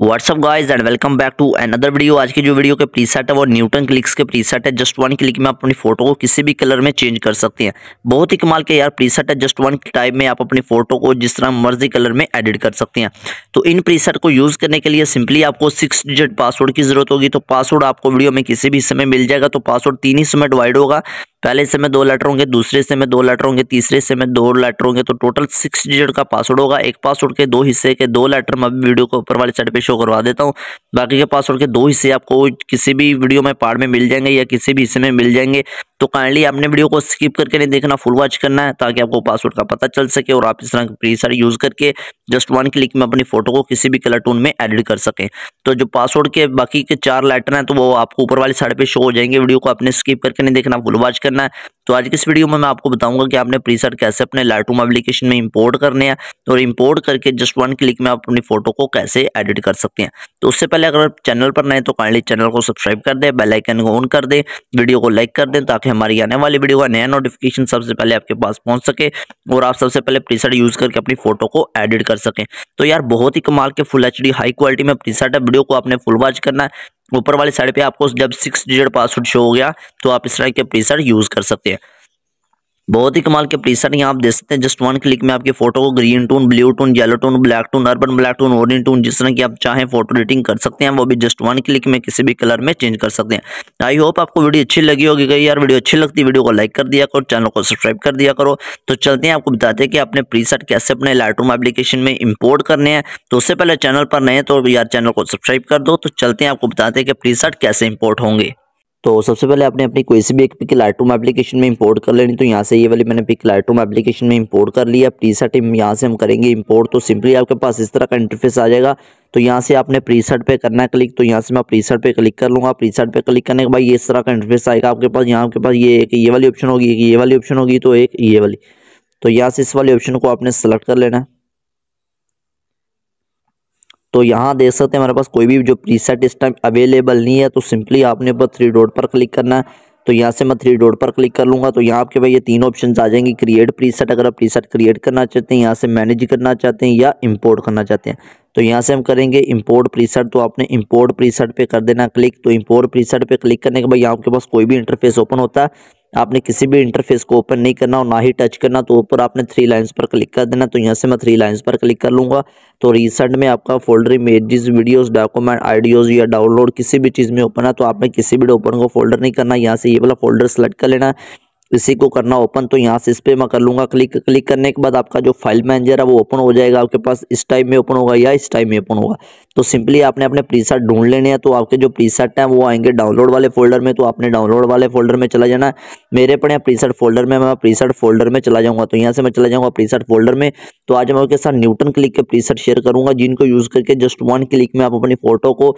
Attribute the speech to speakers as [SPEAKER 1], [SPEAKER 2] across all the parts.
[SPEAKER 1] WhatsApp guys and welcome back to another video आज की जो वीडियो के प्रीसेट है वो न्यूटन क्लिक्स के प्रीसेट है जस्ट वन क्लिक में आप अपनी फोटो को किसी भी कलर में चेंज कर सकते हैं बहुत ही कमाल के यार प्रीसेट है जस्ट वन टाइप में आप अपनी फोटो को जिस तरह मर्जी कलर में एडिट कर सकते हैं तो इन प्रीसेट को यूज़ करने के लिए सिंपली आपको सिक्स डिजिट पासवर्ड की जरूरत होगी तो पासवर्ड आपको वीडियो में किसी भी हिस्से में मिल जाएगा तो पासवर्ड तीन हिस्से में डिवाइड होगा पहले से में दो लेटर होंगे दूसरे से में दो लेटर होंगे तीसरे से में दो लेटर होंगे तो टोटल सिक्स डिजिट का पासवर्ड होगा एक पासवर्ड के दो हिस्से के दो लेटर मैं वीडियो को ऊपर वाले साइड पर शो करवा देता हूँ बाकी के पासवर्ड के दो हिस्से आपको किसी भी वीडियो में पार्ट में मिल जाएंगे या किसी भी हिस्से में मिल जाएंगे तो काइंडली आपने वीडियो को स्किप करके नहीं देखना फुल वॉच करना है ताकि आपको पासवर्ड का पता चल सके और आप इस तरह की प्रीसर यूज़ करके जस्ट वन क्लिक में अपनी फोटो को किसी भी कलर टून में एडिट कर सकें तो जो पासवर्ड के बाकी के चार लेटर हैं तो वो आपको ऊपर वाली साइड पर शो हो जाएंगे वीडियो को आपने स्किप करके नहीं देखना फुल वॉच करना है तो आज की इस वीडियो में मैं आपको बताऊंगा कि आपने प्रीसेट कैसे अपने लाइटरूम एप्लीकेशन में इंपोर्ट करने हैं और इंपोर्ट करके जस्ट वन क्लिक में आप अपनी फोटो को कैसे एडिट कर सकते हैं तो उससे पहले अगर आप चैनल पर नए तो काइंडली चैनल को सब्सक्राइब कर दें बेलाइकन को ऑन कर दें वीडियो को लाइक कर दें ताकि ताकि हमारी आने वाली वीडियो का नया नोटिफिकेशन सबसे पहले आपके पास पहुंच सके और आप सबसे पहले प्री यूज़ करके अपनी फोटो को एडिट कर सकें तो यार बहुत ही कमाल के फुल एच हाई क्वालिटी में प्री है वीडियो को आपने फुल वॉच करना है ऊपर वाली साइड पे आपको जब सिक्स डिजिट पासवर्ड शो हो गया तो आप इस तरह के प्रीसेट यूज़ कर सकते हैं बहुत ही कमाल के प्रीसेट यहाँ आप देख सकते हैं जस्ट वन क्लिक में आपकी फोटो को green tone blue tone yellow tone black tone urban black tone orange tone जिस तरह की आप चाहें फोटो एडिटिंग कर सकते हैं वो भी जस्ट वन क्लिक में किसी भी कलर में चेंज कर सकते हैं आई होप आपको वीडियो अच्छी लगी होगी कहीं यार वीडियो अच्छी लगती वीडियो को लाइक कर दिया करो चैनल को सब्सक्राइब कर दिया करो तो चलते हैं आपको बताते हैं कि आपने प्रीसेट कैसे अपने लाइट एप्लीकेशन में इम्पोर्ट करने हैं तो उससे पहले चैनल पर नए तो यार चैनल को सब्सक्राइब कर दो तो चलते हैं आपको बताते हैं कि प्रीसेट कैसे इम्पोर्ट होंगे तो सबसे पहले आपने अपनी कोई सी भी एक पिक लाइटरूम एप्लीकेशन में इंपोर्ट कर लेनी तो यहाँ से ये वाली मैंने पिक लाइटरूम एप्लीकेशन में इंपोर्ट कर लिया प्री सेट यहाँ से हम करेंगे इंपोर्ट तो सिंपली आपके पास इस तरह का इंटरफेस आ जाएगा तो यहाँ से आपने प्री सेट पे करना है क्लिक तो यहाँ से मैं प्री सेट पे क्लिक कर लूँगा प्री सर्ट पे क्लिक करने के बाद ये इस तरह का इंटरफेस आएगा आपके पास यहाँ आपके पास ये एक ये वाली ऑप्शन होगी एक ये वाली ऑप्शन होगी तो एक ये वाली तो यहाँ से इस वाले ऑप्शन को आपने सेलेक्ट कर लेना है तो यहाँ देख सकते हैं हमारे पास कोई भी जो प्रीसेट इस टाइम अवेलेबल नहीं है तो सिंपली आपने ऊपर थ्री डॉट पर क्लिक करना है तो यहाँ से मैं थ्री डॉट पर क्लिक कर लूँगा तो यहाँ आपके भाई ये तीन ऑप्शन आ जाएंगे क्रिएट प्रीसेट अगर आप प्रीसेट क्रिएट करना चाहते हैं यहाँ से मैनेज करना चाहते हैं या इम्पोर्ट करना चाहते हैं तो यहाँ से हम करेंगे इम्पोर्ट प्रीसेट तो आपने इम्पोर्ट प्रीसेट पर कर देना क्लिक तो इम्पोर्ट प्रीसेट पर क्लिक करने के बाद यहाँ आपके पास कोई भी इंटरफेस ओपन होता है आपने किसी भी इंटरफेस को ओपन नहीं करना और ना ही टच करना तो ऊपर आपने थ्री लाइंस पर क्लिक कर देना तो यहाँ से मैं थ्री लाइंस पर क्लिक कर लूँगा तो रिसेंट में आपका folder images videos document audios या डाउनलोड किसी भी चीज़ में ओपन है तो आपने किसी भी ओपन को फोल्डर नहीं करना यहाँ से ये वाला फोल्डर सेलेक्ट कर लेना इसी को करना ओपन तो यहाँ से इस पर मैं कर लूँगा क्लिक क्लिक करने के बाद आपका जो फाइल मैनेजर है वो ओपन हो जाएगा आपके पास इस टाइम में ओपन होगा या इस टाइम में ओपन होगा तो सिंपली आपने अपने प्रीसेट ढूंढ लेने हैं तो आपके जो प्रीसेट हैं वो आएंगे डाउनलोड वाले फोल्डर में तो आपने डाउनलोड वाले फोल्डर में चला जाना है मेरे पड़े प्रीसेट फोल्डर में मैं प्रीसेट फोल्डर में चला जाऊँगा तो यहाँ से मैं चला जाऊँगा प्रीसेट फोल्डर में तो आज मैं उसके साथ न्यूटन क्लिक के प्रीसेट शेयर करूँगा जिनको यूज़ करके जस्ट वन क्लिक में आप अपनी फोटो को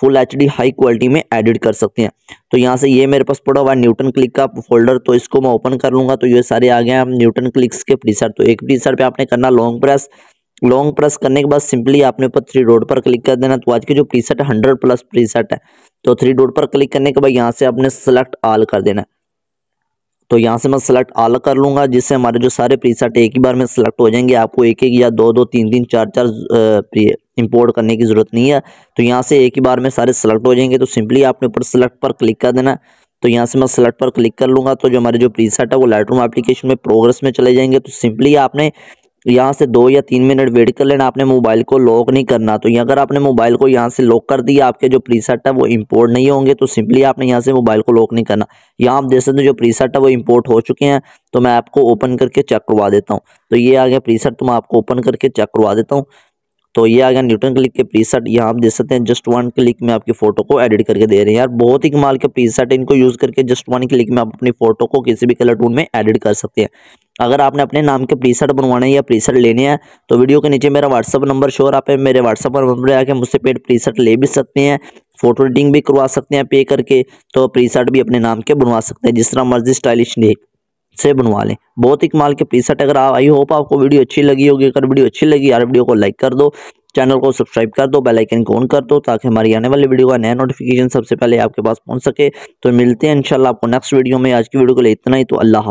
[SPEAKER 1] फुल एच हाई क्वालिटी में एडिट कर सकते हैं तो यहाँ से ये मेरे पास पड़ा हुआ है न्यूटन क्लिक का फोल्डर तो इसको मैं ओपन कर लूँगा तो ये सारे आ गए हैं न्यूटन क्लिक्स के प्रीसेट तो एक प्रीसेट पे आपने करना लॉन्ग प्रेस लॉन्ग प्रेस करने के बाद सिंपली आपने ऊपर थ्री डोड पर क्लिक कर देना तो आज के जो प्रीसेट है हंड्रेड प्लस प्रीसेट है तो थ्री डोड पर क्लिक करने के बाद यहाँ से आपने सेलेक्ट ऑल कर देना तो यहाँ से मैं सेलेक्ट ऑल कर लूँगा जिससे हमारे जो सारे प्रीसेट एक ही बार में सेलेक्ट हो जाएंगे आपको एक एक या दो दो तीन तीन चार चार इंपोर्ट करने की ज़रूरत नहीं है तो यहाँ से एक ही बार में सारे सेलेक्ट हो जाएंगे तो सिंपली आपने ऊपर सेलेक्ट पर क्लिक कर देना तो यहाँ से मैं सेलेक्ट पर क्लिक कर लूँगा तो जो हमारे जो प्रीसेट है वो लाइट रूम एप्लीकेशन में प्रोग्रेस में चले जाएंगे तो सिंपली आपने यहाँ से दो या तीन मिनट वेट कर लेना आपने मोबाइल को लॉक नहीं करना तो अगर आपने मोबाइल को यहाँ से लॉक कर दिया आपके जो प्रीसेट है वो इंपोर्ट नहीं होंगे तो सिंपली आपने यहाँ से मोबाइल को लॉक नहीं करना यहाँ आप देख सकते हो जो प्रीसेट है वो इंपोर्ट हो चुके हैं तो मैं आपको ओपन करके चेक करवा देता हूँ तो ये आ गया प्रीसेट तो मैं आपको ओपन करके चेक करवा देता हूँ तो ये आ गया न्यूटन क्लिक के प्रीसेट यहाँ आप देख सकते हैं जस्ट वन क्लिक में आपकी फोटो को एडिट करके दे रहे हैं यार बहुत ही कमाल के प्रीसेट इनको यूज़ करके जस्ट वन क्लिक में आप अपनी फोटो को किसी भी कलर टून में एडिट कर सकते हैं अगर आपने अपने नाम के प्रीसेट बनवाने या प्रीसेट लेने हैं तो वीडियो के नीचे मेरा व्हाट्सअप नंबर शोर आप मेरे व्हाट्सअप नंबर आके मुझसे पेड प्रीसेट ले भी सकते हैं फोटो एडिटिंग भी करवा सकते हैं पे करके तो प्रीसेट भी अपने नाम के बनवा सकते हैं जिस तरह मर्जी स्टाइलिश नहीं से बनवा लें बहुत ही कमाल के पीस सेट अगर आप आई होप आपको वीडियो अच्छी लगी होगी अगर वीडियो अच्छी लगी यार वीडियो को लाइक कर दो चैनल को सब्सक्राइब कर दो बेल आइकन को ऑन कर दो ताकि हमारी आने वाली वीडियो का नया नोटिफिकेशन सबसे पहले आपके पास पहुंच सके तो मिलते हैं इंशाल्लाह आपको नेक्स्ट वीडियो में आज की वीडियो के लिए इतना ही तो अल्लाह